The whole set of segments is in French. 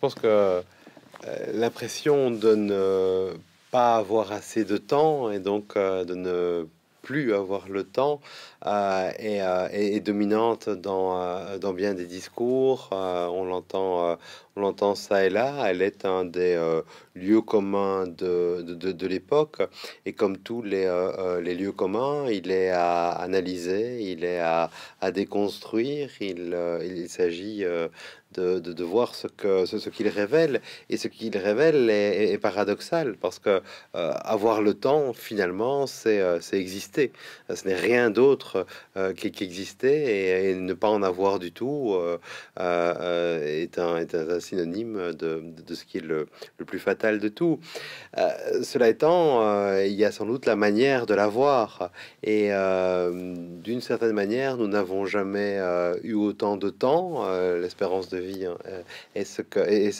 pense que euh, l'impression de ne pas avoir assez de temps et donc euh, de ne plus avoir le temps euh, est, dominante dans, dans bien des discours. on l'entend l'entend ça et là, elle est un des euh, lieux communs de, de, de, l'époque. Et comme tous les, euh, euh, les, lieux communs, il est à analyser, il est à, à déconstruire, il, il s'agit de, de, voir ce que ce, qu'il révèle et ce qu'il révèle est, paradoxal parce que avoir le temps finalement c'est exister ce n'est rien d'autre qu'exister et, ne pas en avoir du tout est un, est un, synonyme de, de ce qui est le, le, plus fatal de tout. Euh, cela étant, euh, il y a sans doute la manière de l'avoir. Et euh, d'une certaine manière, nous n'avons jamais eu autant de temps. L'espérance de vie hein, est ce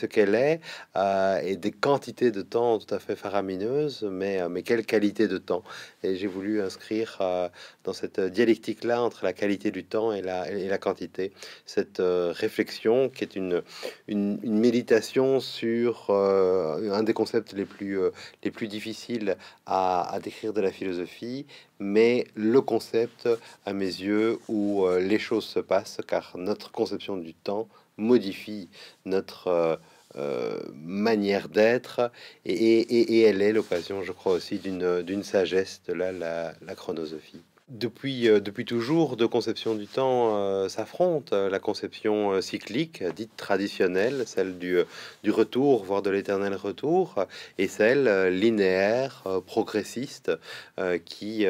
qu'elle est, et des quantités de temps tout à fait faramineuses, mais, mais quelle qualité de temps. Et j'ai voulu inscrire dans cette dialectique-là entre la qualité du temps et la, et la quantité, cette réflexion qui est une, une une, méditation sur euh, un des concepts les plus, euh, difficiles à, décrire de la philosophie, mais le concept, à mes yeux, où euh, les choses se passent, car notre conception du temps modifie notre... manière d'être et, elle est l'occasion je crois aussi d'une sagesse de la, la chronosophie depuis, euh, depuis toujours, deux conceptions du temps euh, s'affrontent. Euh, la conception cyclique, dite traditionnelle, celle du, du retour, voire de l'éternel retour, et celle linéaire, progressiste, qui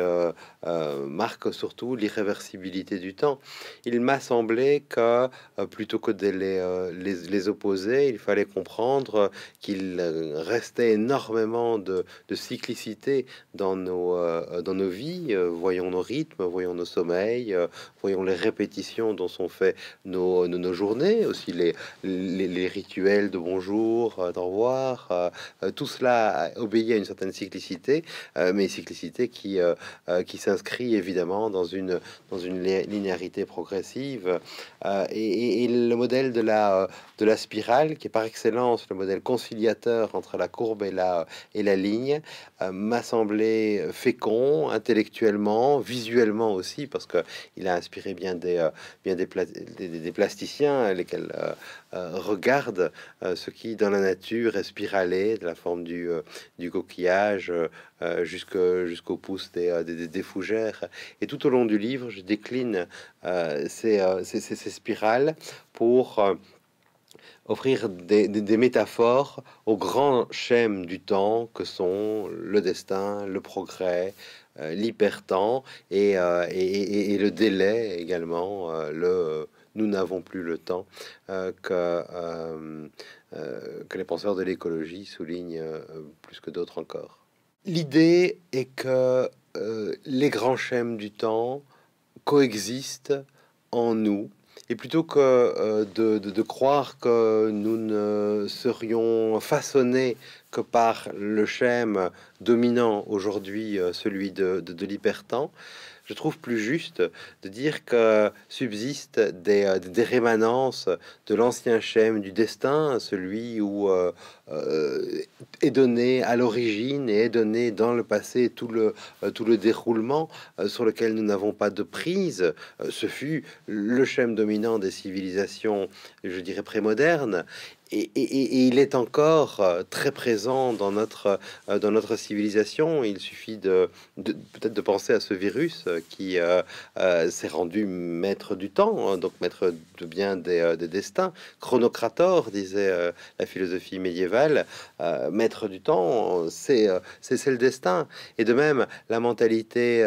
marque surtout l'irréversibilité du temps. Il m'a semblé que, plutôt que de les, opposer, il fallait comprendre qu'il restait énormément de, de, cyclicité dans nos, dans nos vies. voyons nos voyons nos sommeils, euh, voyons les répétitions dont sont faits nos, nos, journées, aussi les, les, rituels de bonjour, euh, d'au revoir. Euh, tout cela obéit à une certaine cyclicité, mais cyclicité qui, qui s'inscrit évidemment dans une, dans une linéarité progressive. Et, le modèle de la, de la spirale, qui est par excellence le modèle conciliateur entre la courbe et la, et la ligne, m'a semblé fécond intellectuellement, visuellement visuellement aussi, parce que il a inspiré bien des, euh, bien des, plasticiens, euh, lesquels euh, regardent ce qui, dans la nature, est spiralé, de la forme du, du coquillage jusqu'au pouce des, des, fougères. Et tout au long du livre, je décline ces, ces, spirales pour offrir des, métaphores aux grands schèmes du temps que sont le destin, le progrès, l'hyper euh, l'hypertemps euh, et, le délai également, euh, le nous n'avons plus le temps que, que les penseurs de l'écologie soulignent plus que d'autres encore. L'idée est que les grands schèmes du temps coexistent en nous et plutôt que euh, de, croire que nous ne serions façonnés que par le schème dominant aujourd'hui, euh, celui de, de je trouve plus juste de dire que subsistent des, euh, des rémanences de l'ancien schème du destin, celui où euh, euh, est donné à l'origine et est donné dans le passé tout le, tout le déroulement sur lequel nous n'avons pas de prise. ce fut le schème dominant des civilisations, je dirais prémodernes, et, et, et, il est encore euh, très présent dans notre, euh, dans notre civilisation. Il suffit de, peut-être de penser à ce virus euh, qui s'est rendu maître du temps, hein, donc maître de bien des, des destins. Chronocrator, disait la philosophie médiévale, maître du temps, c'est c'est le destin. Et de même, la mentalité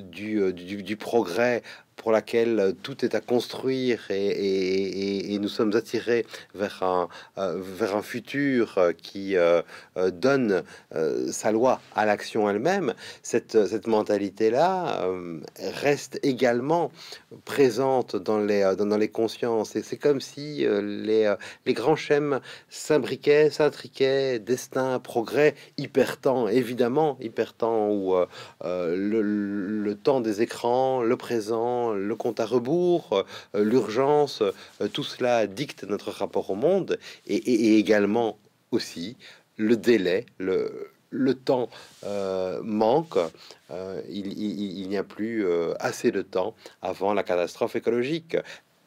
du, du, du, progrès pour laquelle euh, tout est à construire et, et, et, nous sommes attirés vers un, euh, vers un futur euh, qui donne sa loi à l'action elle-même, cette, cette mentalité-là reste également présente dans les, dans, les consciences. Et c'est comme si les, les grands schèmes s'imbriquaient, s'intriquaient, destin, progrès, hyper temps, évidemment, hyper temps où le, le temps des écrans, le présent, le compte à rebours, euh, l'urgence, euh, tout cela dicte notre rapport au monde et, également aussi le délai, le, temps euh, manque, il, n'y a plus assez de temps avant la catastrophe écologique,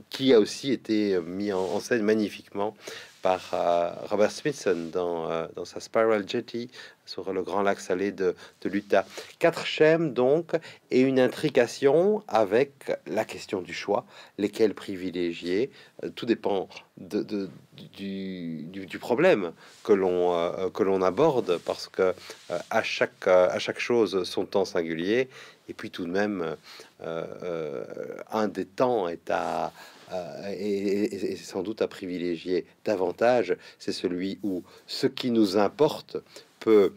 qui a aussi été mis en, scène magnifiquement par Robert Smithson dans, dans, sa Spiral Jetty sur le grand lac salé de, de l'Utah. Quatre schèmes donc et une intrication avec la question du choix, lesquels privilégier. Euh, tout dépend du, problème que l'on euh, que l'on aborde parce que euh, à chaque à chaque chose son temps singulier et puis tout de même un des temps est à et, sans doute à privilégier davantage, c'est celui où ce qui nous importe, peut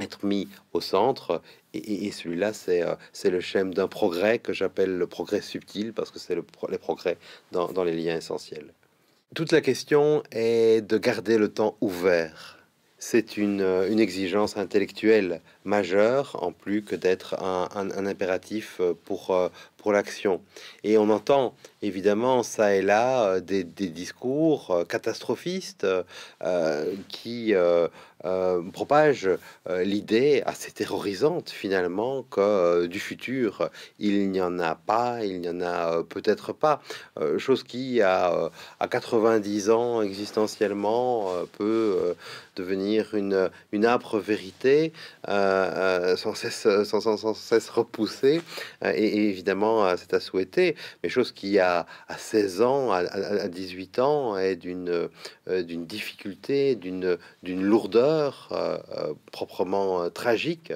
être mis au centre. Et, celui-là, c'est euh, c'est le schème d'un progrès que j'appelle le progrès subtil, parce que c'est le, les progrès dans, dans les liens essentiels. Toute la question est de garder le temps ouvert. C'est une, euh, une, exigence intellectuelle majeure, en plus que d'être un, un, un, impératif pour, euh, l'action. Et on entend évidemment ça et là euh, des, discours euh, catastrophistes euh, qui propagent l'idée assez terrorisante finalement que du futur il n'y en a pas, il n'y en a peut-être pas, chose qui à, à 90 ans existentiellement peut devenir une, une âpre vérité sans, cesse, sans, cesse repoussée et évidemment c'est à souhaiter, mais chose qui à, à 16 ans, à, 18 ans, est d'une euh, d'une difficulté, d'une lourdeur euh, euh, proprement tragique.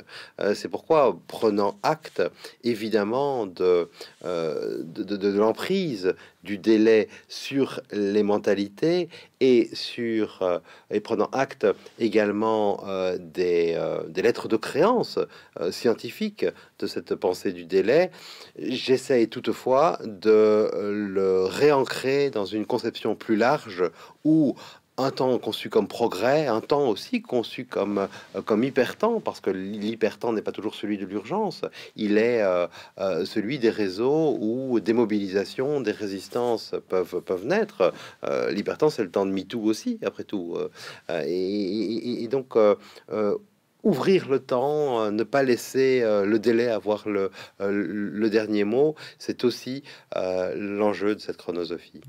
c'est pourquoi, prenant acte évidemment de, de, de, de l'emprise du délai sur les mentalités et sur euh, et prenant acte également euh, des, euh, des, lettres de créance scientifiques de cette pensée du délai, j'essaye toutefois de le réancrer dans une conception plus large où un temps conçu comme progrès, un temps aussi conçu comme, euh, comme temps parce que l'hyper-temps n'est pas toujours celui de l'urgence, il est euh, euh, celui des réseaux où des mobilisations, des résistances peuvent, peuvent naître. L'hyper-temps, c'est le temps de MeToo aussi, après tout. Et, donc, ouvrir le temps, ne pas laisser le délai avoir le dernier mot, c'est aussi l'enjeu de cette chronosophie.